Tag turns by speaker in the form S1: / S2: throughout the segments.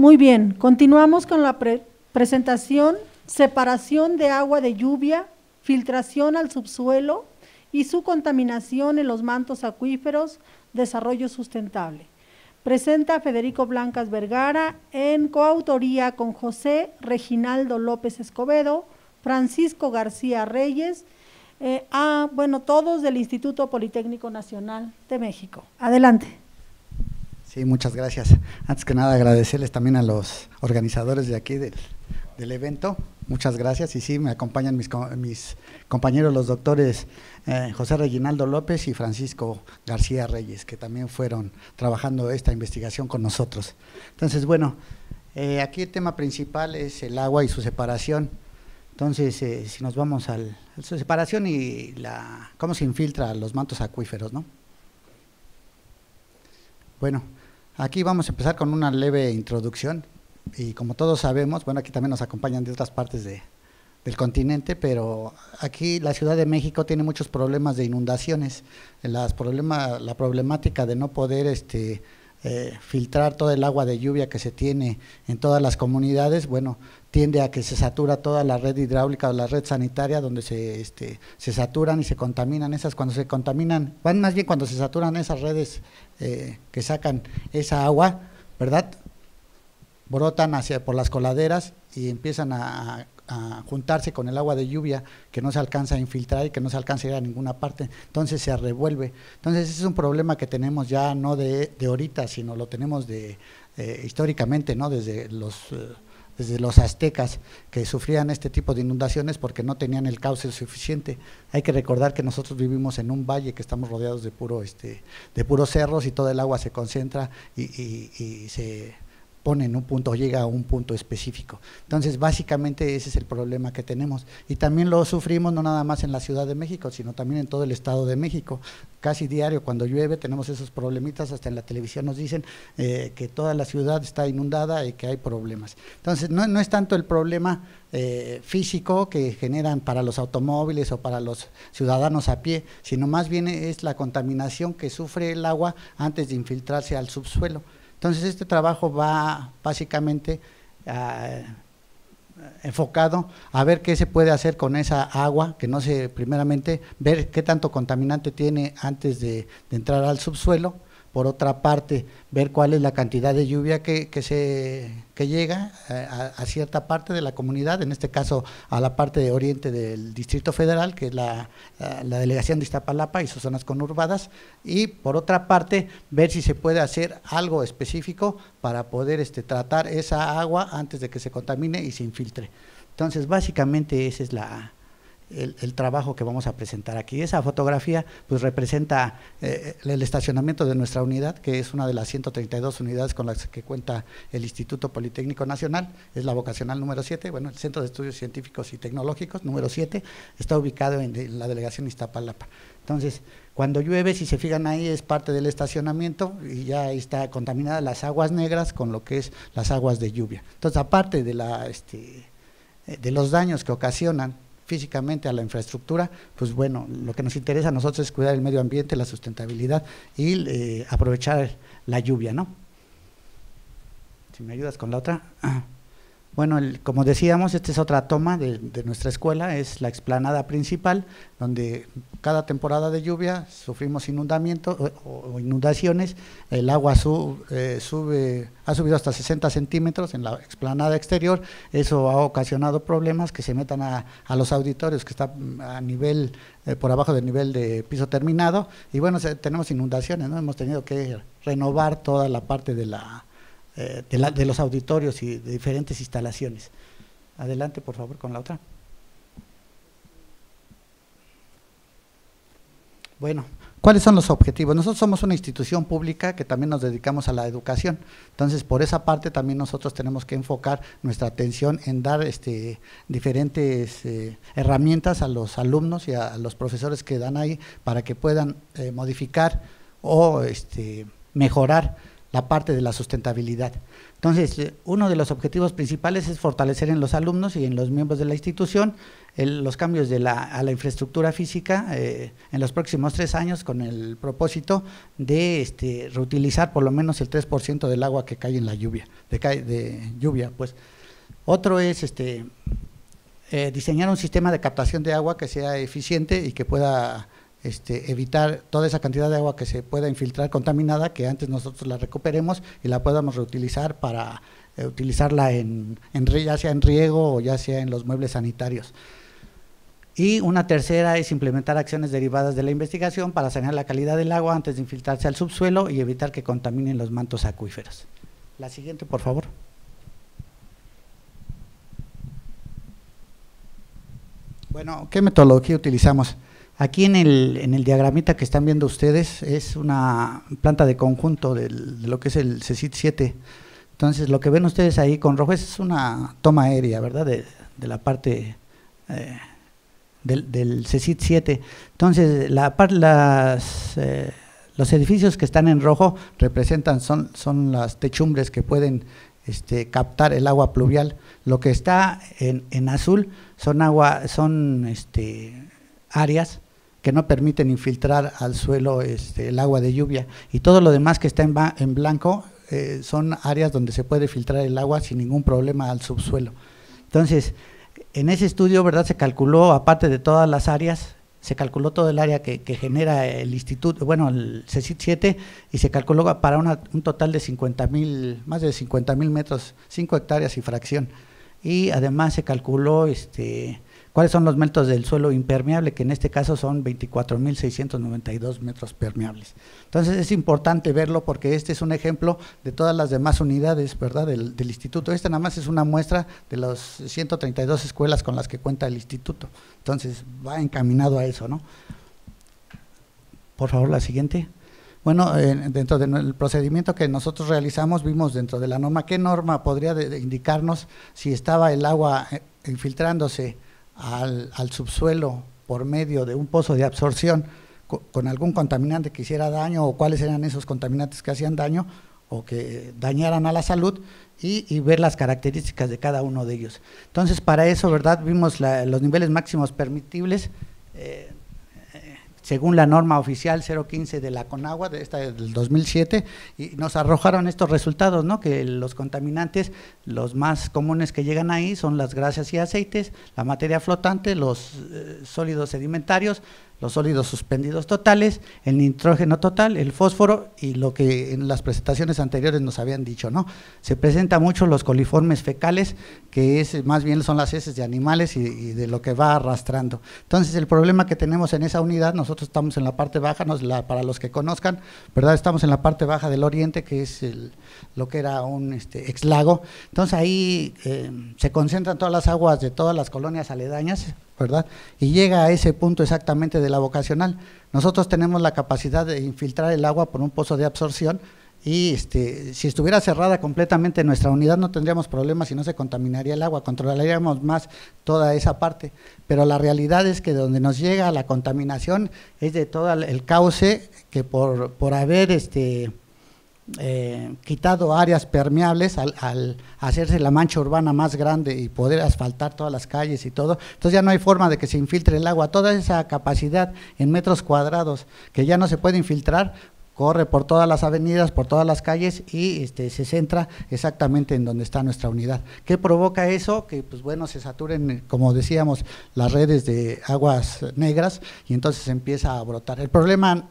S1: Muy bien, continuamos con la presentación, separación de agua de lluvia, filtración al subsuelo y su contaminación en los mantos acuíferos, desarrollo sustentable. Presenta Federico Blancas Vergara en coautoría con José Reginaldo López Escobedo, Francisco García Reyes, eh, a, ah, bueno, todos del Instituto Politécnico Nacional de México. Adelante. Sí, muchas gracias. Antes que nada agradecerles también a los organizadores de aquí del, del evento. Muchas gracias. Y sí, me acompañan mis, mis compañeros los doctores eh, José Reginaldo López y Francisco García Reyes, que también fueron trabajando esta investigación con nosotros. Entonces, bueno, eh, aquí el tema principal es el agua y su separación. Entonces, eh, si nos vamos a su separación y la, cómo se infiltra los mantos acuíferos, ¿no? Bueno, Aquí vamos a empezar con una leve introducción y como todos sabemos, bueno, aquí también nos acompañan de otras partes del continente, pero aquí la Ciudad de México tiene muchos problemas de inundaciones, las problema, la problemática de no poder este, eh, filtrar todo el agua de lluvia que se tiene en todas las comunidades, bueno, tiende a que se satura toda la red hidráulica o la red sanitaria donde se, este, se saturan y se contaminan esas, cuando se contaminan, van más bien cuando se saturan esas redes eh, que sacan esa agua, ¿verdad? Brotan hacia por las coladeras y empiezan a, juntarse con el agua de lluvia que no se alcanza a infiltrar y que no se alcanza a ir a ninguna parte, entonces se revuelve. Entonces ese es un problema que tenemos ya no de, ahorita, sino lo tenemos de eh, históricamente, ¿no? Desde los... Eh, desde los aztecas que sufrían este tipo de inundaciones porque no tenían el cauce suficiente. Hay que recordar que nosotros vivimos en un valle que estamos rodeados de puro este de puros cerros y todo el agua se concentra y, y, y se ponen un punto, llega a un punto específico. Entonces, básicamente ese es el problema que tenemos. Y también lo sufrimos no nada más en la Ciudad de México, sino también en todo el Estado de México. Casi diario, cuando llueve, tenemos esos problemitas, hasta en la televisión nos dicen eh, que toda la ciudad está inundada y que hay problemas. Entonces, no, es tanto el problema eh, físico que generan para los automóviles o para los ciudadanos a pie, sino más bien es la contaminación que sufre el agua antes de infiltrarse al subsuelo. Entonces este trabajo va básicamente ah, enfocado a ver qué se puede hacer con esa agua, que no sé, primeramente ver qué tanto contaminante tiene antes de entrar al subsuelo por otra parte, ver cuál es la cantidad de lluvia que, se, que llega eh, a, cierta parte de la comunidad, en este caso a la parte de oriente del Distrito Federal, que es eh, la, delegación de Iztapalapa y sus zonas conurbadas, y por otra parte, ver si se puede hacer algo específico para poder este, tratar esa agua antes de que se contamine y se infiltre. Entonces, básicamente esa es la, el, trabajo que vamos a presentar aquí. Esa fotografía pues representa eh, el estacionamiento de nuestra unidad, que es una de las 132 unidades con las que cuenta el Instituto Politécnico Nacional, es la vocacional número 7, bueno, el Centro de Estudios Científicos y Tecnológicos número 7, está ubicado en, la delegación Iztapalapa. Entonces, cuando llueve, si se fijan ahí, es parte del estacionamiento y ya está contaminadas las aguas negras con lo que es las aguas de lluvia. Entonces, aparte de, la, este, eh, de los daños que ocasionan físicamente a la infraestructura, pues bueno, lo que nos interesa a nosotros es cuidar el medio ambiente, la sustentabilidad y eh, aprovechar la lluvia, ¿no? Si me ayudas con la otra. Ah. Bueno, como decíamos, esta es otra toma de, nuestra escuela, es la explanada principal, donde cada temporada de lluvia sufrimos inundamiento eh, o, inundaciones, el agua eh, sube, ha subido hasta 60 centímetros en la explanada exterior, eso ha ocasionado problemas que se metan a, los auditorios que están mm, a nivel, eh, por abajo del nivel de piso terminado, y bueno, tenemos inundaciones, ¿no? hemos tenido que renovar toda la parte de la eh, de, los auditorios y de diferentes instalaciones. Adelante, por favor, con la otra. Bueno, ¿cuáles son los objetivos? Nosotros somos una institución pública que también nos dedicamos a la educación. Entonces, por esa parte también nosotros tenemos que enfocar nuestra atención en dar este, diferentes eh, herramientas a los alumnos y a, los profesores que dan ahí para que puedan eh, modificar o este, mejorar la parte de la sustentabilidad. Entonces, eh, uno de los objetivos principales es fortalecer en los alumnos y en los miembros de la institución los cambios de la, a la infraestructura física eh, en los próximos tres años con el propósito de este, reutilizar por lo menos el 3% del agua que cae en la lluvia, de, de lluvia, pues. Otro es este, eh, diseñar un sistema de captación de agua que sea eficiente y que pueda este, evitar toda esa cantidad de agua que se pueda infiltrar contaminada, que antes nosotros la recuperemos y la podamos reutilizar para eh, utilizarla en, en, ya sea en riego o ya sea en los muebles sanitarios. Y una tercera es implementar acciones derivadas de la investigación para sanear la calidad del agua antes de infiltrarse al subsuelo y evitar que contaminen los mantos acuíferos. La siguiente, por favor. Bueno, ¿qué metodología utilizamos? Aquí en el, en el, diagramita que están viendo ustedes es una planta de conjunto de lo que es el CECIT 7. Entonces, lo que ven ustedes ahí con rojo es una toma aérea, ¿verdad? De, la parte eh, del, del 7. Entonces, la, las, eh, los edificios que están en rojo representan, son, son las techumbres que pueden este, captar el agua pluvial. Lo que está en, en azul son agua, son este, áreas que no permiten infiltrar al suelo este, el agua de lluvia. Y todo lo demás que está en, en blanco eh, son áreas donde se puede filtrar el agua sin ningún problema al subsuelo. Entonces, en ese estudio, ¿verdad? Se calculó, aparte de todas las áreas, se calculó todo el área que, genera el instituto, bueno, el CECIT 7, y se calculó para un total de 50 mil, más de 50 mil metros, 5 hectáreas y fracción. Y además se calculó este, ¿Cuáles son los metros del suelo impermeable? Que en este caso son 24.692 metros permeables. Entonces es importante verlo porque este es un ejemplo de todas las demás unidades ¿verdad? Del, instituto. Esta nada más es una muestra de las 132 escuelas con las que cuenta el instituto. Entonces va encaminado a eso. ¿no? Por favor, la siguiente. Bueno, dentro del procedimiento que nosotros realizamos, vimos dentro de la norma, ¿qué norma podría indicarnos si estaba el agua eh, infiltrándose? al, subsuelo por medio de un pozo de absorción con, algún contaminante que hiciera daño o cuáles eran esos contaminantes que hacían daño o que dañaran a la salud y, ver las características de cada uno de ellos. Entonces, para eso, ¿verdad? Vimos los niveles máximos permitibles. Eh, según la norma oficial 015 de la CONAGUA, de esta del 2007, y nos arrojaron estos resultados, ¿no? que los contaminantes, los más comunes que llegan ahí son las grasas y aceites, la materia flotante, los eh, sólidos sedimentarios, los sólidos suspendidos totales, el nitrógeno total, el fósforo y lo que en las presentaciones anteriores nos habían dicho, ¿no? Se presenta mucho los coliformes fecales, que es más bien son las heces de animales y, de lo que va arrastrando. Entonces, el problema que tenemos en esa unidad, nosotros estamos en la parte baja, para los que conozcan, ¿verdad? Estamos en la parte baja del oriente, que es lo que era un este, exlago. Entonces, ahí eh, se concentran todas las aguas de todas las colonias aledañas, ¿verdad? Y llega a ese punto exactamente de la vocacional. Nosotros tenemos la capacidad de infiltrar el agua por un pozo de absorción y este, si estuviera cerrada completamente nuestra unidad no tendríamos problemas y no se contaminaría el agua, controlaríamos más toda esa parte. Pero la realidad es que donde nos llega la contaminación es de todo el cauce que por, por haber este, eh, quitado áreas permeables al, hacerse la mancha urbana más grande y poder asfaltar todas las calles y todo, entonces ya no hay forma de que se infiltre el agua. Toda esa capacidad en metros cuadrados que ya no se puede infiltrar, corre por todas las avenidas, por todas las calles y este, se centra exactamente en donde está nuestra unidad. ¿Qué provoca eso? Que pues bueno, se saturen, como decíamos, las redes de aguas negras y entonces empieza a brotar. El problema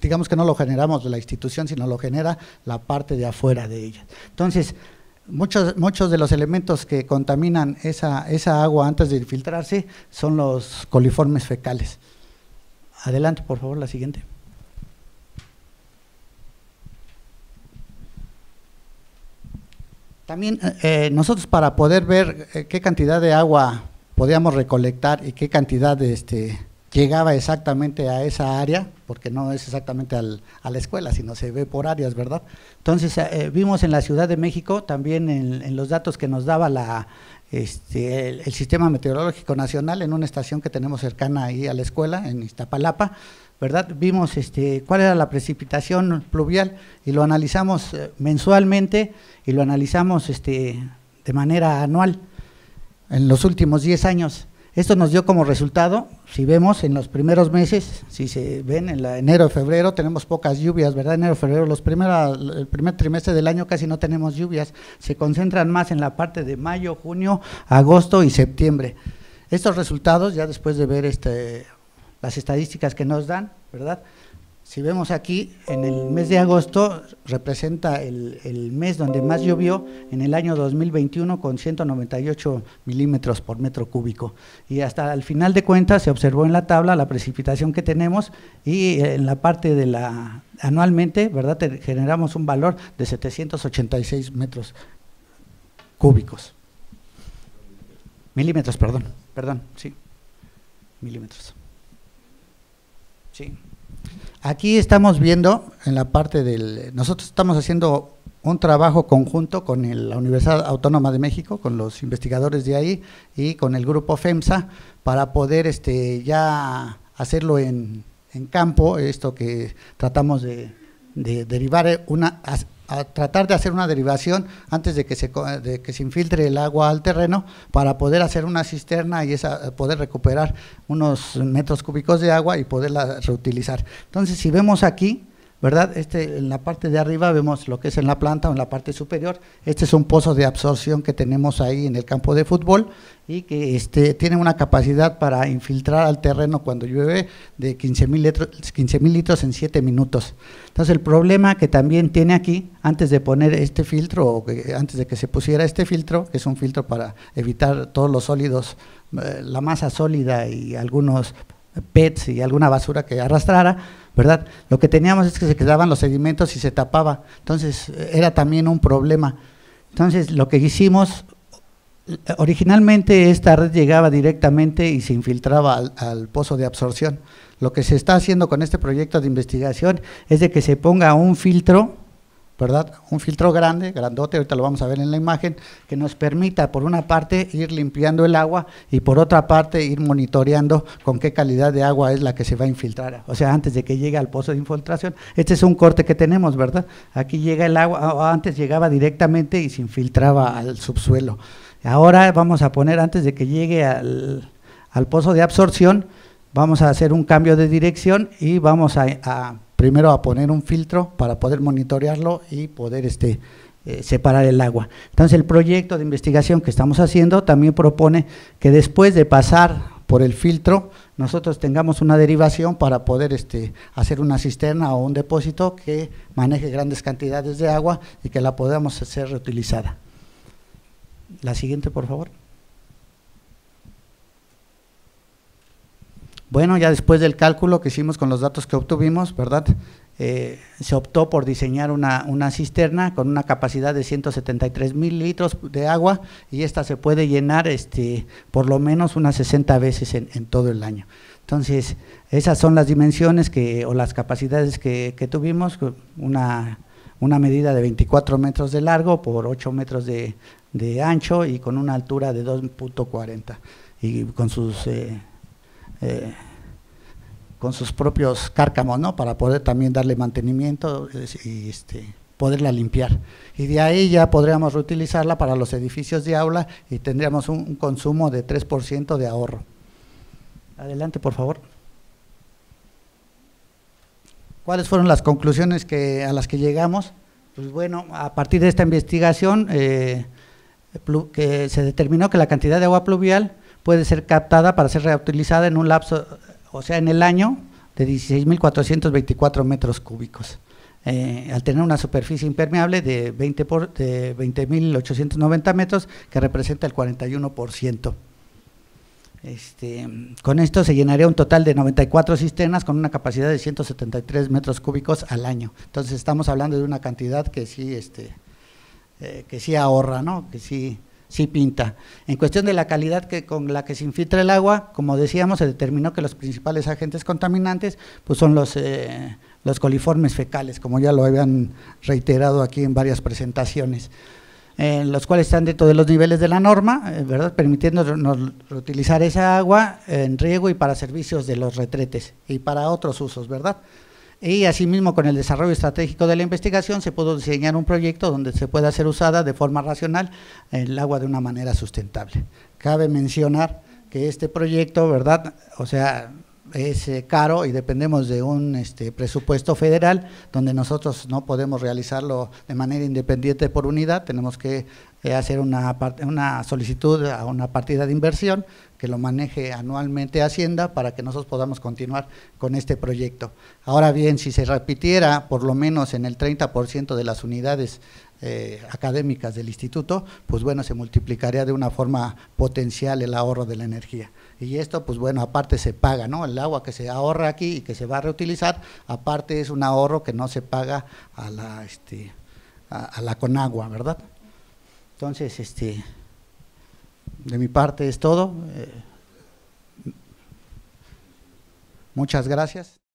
S1: digamos que no lo generamos de la institución, sino lo genera la parte de afuera de ella. Entonces, Muchos, muchos de los elementos que contaminan esa, esa agua antes de infiltrarse son los coliformes fecales. Adelante, por favor, la siguiente. También eh, eh, nosotros para poder ver eh, qué cantidad de agua podíamos recolectar y qué cantidad de, este, llegaba exactamente a esa área, porque no es exactamente al, a la escuela, sino se ve por áreas, ¿verdad? Entonces, eh, eh, vimos en la Ciudad de México, también en, los datos que nos daba la, este, el, Sistema Meteorológico Nacional, en una estación que tenemos cercana ahí a la escuela, en Iztapalapa, ¿verdad? Vimos este, cuál era la precipitación pluvial y lo analizamos eh, mensualmente y lo analizamos este, de manera anual en los últimos 10 años esto nos dio como resultado, si vemos en los primeros meses, si se ven en la enero, febrero, tenemos pocas lluvias, ¿verdad? Enero, febrero, los primeros el primer trimestre del año casi no tenemos lluvias, se concentran más en la parte de mayo, junio, agosto y septiembre. Estos resultados, ya después de ver este, las estadísticas que nos dan, ¿verdad? Si vemos aquí, en el mes de agosto representa el, mes donde más llovió en el año 2021 con 198 milímetros por metro cúbico. Y hasta el final de cuentas se observó en la tabla la precipitación que tenemos y eh, en la parte de la anualmente, ¿verdad? Generamos un valor de 786 metros cúbicos. Milímetros, perdón, perdón, sí. Milímetros. Sí. Aquí estamos viendo en la parte del... Nosotros estamos haciendo un trabajo conjunto con la Universidad Autónoma de México, con los investigadores de ahí y con el grupo FEMSA para poder este, ya hacerlo en, campo, esto que tratamos de, de derivar eh, una, a tratar de hacer una derivación antes de que, se, de que se infiltre el agua al terreno para poder hacer una cisterna y esa, eh, poder recuperar unos metros cúbicos de agua y poderla reutilizar. Entonces, si vemos aquí, ¿verdad? Este, en la parte de arriba vemos lo que es en la planta o en la parte superior. Este es un pozo de absorción que tenemos ahí en el campo de fútbol y que este, tiene una capacidad para infiltrar al terreno cuando llueve de 15 mil litros, en 7 minutos. Entonces el problema que también tiene aquí, antes de poner este filtro o antes de que se pusiera este filtro, que es un filtro para evitar todos los sólidos, eh, la masa sólida y algunos eh, PETs y alguna basura que arrastrara, ¿verdad? Lo que teníamos es que se quedaban los sedimentos y se tapaba, entonces eh, era también un problema. Entonces lo que hicimos, eh, originalmente esta red llegaba directamente y se infiltraba al, pozo de absorción. Lo que se está haciendo con este proyecto de investigación es de que se ponga un filtro ¿verdad? Un filtro grande, grandote, ahorita lo vamos a ver en la imagen, que nos permita por una parte ir limpiando el agua y por otra parte ir monitoreando con qué calidad de agua es la que se va a infiltrar. O sea, antes de que llegue al pozo de infiltración, este es un corte que tenemos, ¿verdad? Aquí llega el agua, ah, ah, antes llegaba directamente y se infiltraba al subsuelo. Ahora vamos a poner, antes de que llegue al, pozo de absorción, vamos a hacer un cambio de dirección y vamos a primero a poner un filtro para poder monitorearlo y poder este, eh, separar el agua. Entonces el proyecto de investigación que estamos haciendo también propone que después de pasar por el filtro, nosotros tengamos una derivación para poder este, hacer una cisterna o un depósito que maneje grandes cantidades de agua y que la podamos hacer reutilizada. La siguiente, por favor. Bueno, ya después del cálculo que hicimos con los datos que obtuvimos, ¿verdad? Eh, se optó por diseñar una, cisterna con una capacidad de 173 mil litros de agua y esta se puede llenar este, por lo menos unas 60 veces en, todo el año. Entonces, esas son las dimensiones que, o las capacidades que, tuvimos, una, una, medida de 24 metros de largo por 8 metros de, de ancho y con una altura de 2.40 y con sus… Eh, eh, con sus propios cárcamos, ¿no? Para poder también darle mantenimiento y este, poderla limpiar. Y de ahí ya podríamos reutilizarla para los edificios de aula y tendríamos un, consumo de 3% de ahorro. Adelante, por favor. ¿Cuáles fueron las conclusiones que, a las que llegamos? Pues bueno, a partir de esta investigación eh, que se determinó que la cantidad de agua pluvial puede ser captada para ser reutilizada en un lapso, o sea, en el año de 16.424 metros cúbicos. Eh, al tener una superficie impermeable de 20.890 de metros, que representa el 41%. Este, con esto se llenaría un total de 94 cisternas con una capacidad de 173 metros cúbicos al año. Entonces estamos hablando de una cantidad que sí, este, eh, que sí ahorra, ¿no? que sí sí pinta. En cuestión de la calidad que, con la que se infiltra el agua, como decíamos, se determinó que los principales agentes contaminantes pues son los, eh, los coliformes fecales, como ya lo habían reiterado aquí en varias presentaciones. en eh, los cuales están dentro de los niveles de la norma, eh, ¿verdad? permitiéndonos utilizar esa agua en riego y para servicios de los retretes y para otros usos, ¿verdad? y asimismo con el desarrollo estratégico de la investigación se pudo diseñar un proyecto donde se pueda hacer usada de forma racional el agua de una manera sustentable. Cabe mencionar que este proyecto, ¿verdad? O sea, es eh, caro y dependemos de un este, presupuesto federal donde nosotros no podemos realizarlo de manera independiente por unidad, tenemos que eh, hacer una, una solicitud a una partida de inversión que lo maneje anualmente Hacienda para que nosotros podamos continuar con este proyecto. Ahora bien, si se repitiera por lo menos en el 30% de las unidades eh, académicas del instituto, pues bueno, se multiplicaría de una forma potencial el ahorro de la energía. Y esto, pues bueno, aparte se paga, ¿no? El agua que se ahorra aquí y que se va a reutilizar, aparte es un ahorro que no se paga a la, este, a la Conagua, ¿verdad? Entonces, este, de mi parte es todo. Eh, muchas gracias.